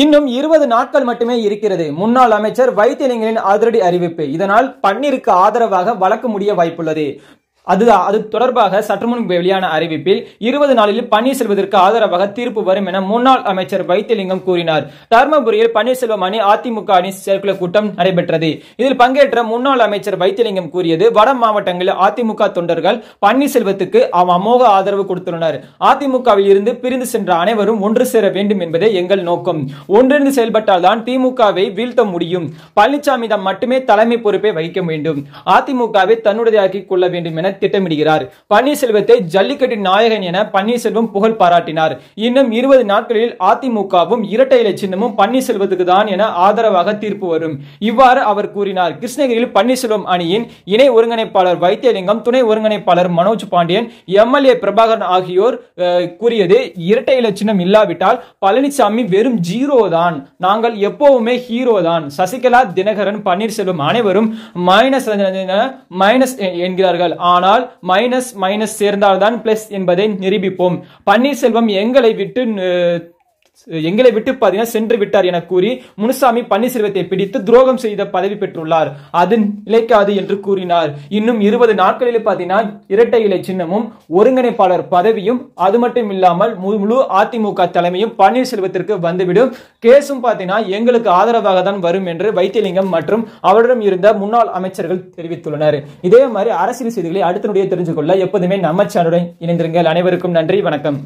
இன்னும் இருபது நாட்கள் மட்டுமே இருக்கிறது முன்னாள் அமைச்சர் வைத்தியலிங்கனின் அதிரடி அறிவிப்பு இதனால் பன்னீருக்கு ஆதரவாக வழக்கு முடிய வாய்ப்புள்ளது அது அது தொடர்பாக சற்றுமுன் வெளியான அறிவிப்பில் இருபது நாளில் பன்னீர்செல்வதற்கு ஆதரவாக தீர்ப்பு வரும் என முன்னாள் அமைச்சர் வைத்தியலிங்கம் கூறினார் தர்மபுரியில் பன்னீர்செல்வம் அணி அதிமுக அணி செயற்குழு கூட்டம் நடைபெற்றது இதில் பங்கேற்ற முன்னாள் அமைச்சர் வைத்தியலிங்கம் கூறியது வட மாவட்டங்களில் அதிமுக தொண்டர்கள் பன்னீர்செல்வத்துக்கு அமோக ஆதரவு கொடுத்துள்ளனர் அதிமுகவில் இருந்து பிரிந்து சென்ற அனைவரும் ஒன்று சேர வேண்டும் என்பதே எங்கள் நோக்கம் ஒன்றிருந்து செயல்பட்டால்தான் திமுகவை வீழ்த்த முடியும் பழனிசாமி மட்டுமே தலைமை பொறுப்பை வகிக்க வேண்டும் அதிமுகவை தன்னுடையாக்கிக் கொள்ள வேண்டும் என திட்டமிடுகிறார் பன்னீர்செல்வத்தை ஜல்லிக்கட்டின் நாயகன் என பன்னீர்செல்வம் புகழ் பாராட்டினார் இன்னும் இருபது நாட்களில் அதிமுகவும் இரட்டை இலை சின்னமும் பன்னீர்செல்வத்துக்கு தான் என ஆதரவாக தீர்ப்பு வரும் இவ்வாறு அவர் கூறினார் கிருஷ்ணகிரியில் பன்னீர்செல்வம் அணியின் இணை ஒருங்கிணைப்பாளர் வைத்தியலிங்கம் துணை ஒருங்கிணைப்பாளர் மனோஜ் பாண்டியன் எம்எல்ஏ பிரபாகரன் ஆகியோர் கூறியது இரட்டை இலை சின்னம் இல்லாவிட்டால் பழனிசாமி வெறும் ஜீரோ தான் நாங்கள் எப்பவுமே ஹீரோ தான் சசிகலா தினகரன் பன்னீர்செல்வம் அனைவரும் மைனஸ் மைனஸ் என்கிறார்கள் ஆனால் ஆனால் மைனஸ் மைனஸ் சேர்ந்தால்தான் பிளஸ் என்பதை நிரூபிப்போம் பன்னீர்செல்வம் எங்களை விட்டு எங்களை விட்டு பார்த்தீங்கன்னா சென்று விட்டார் என கூறி முனுசாமி பன்னீர்செல்வத்தை பிடித்து துரோகம் செய்த பதவி பெற்றுள்ளார் அது நிலைக்காது என்று கூறினார் இன்னும் இருபது நாட்களில் பார்த்தீங்கன்னா இரட்டை இலை சின்னமும் ஒருங்கிணைப்பாளர் பதவியும் அது மட்டும் இல்லாமல் முழு அதிமுக தலைமையும் பன்னீர்செல்வத்திற்கு வந்துவிடும் கேஸும் பார்த்தீங்கன்னா எங்களுக்கு ஆதரவாக தான் வரும் என்று வைத்தியலிங்கம் மற்றும் அவரிடம் இருந்த முன்னாள் அமைச்சர்கள் தெரிவித்துள்ளனர் இதே மாதிரி அரசியல் செய்திகளை அடுத்தனுடைய தெரிஞ்சு கொள்ள எப்போதுமே நம்ம சேனலுடன் இணைந்திருங்கள் அனைவருக்கும் நன்றி வணக்கம்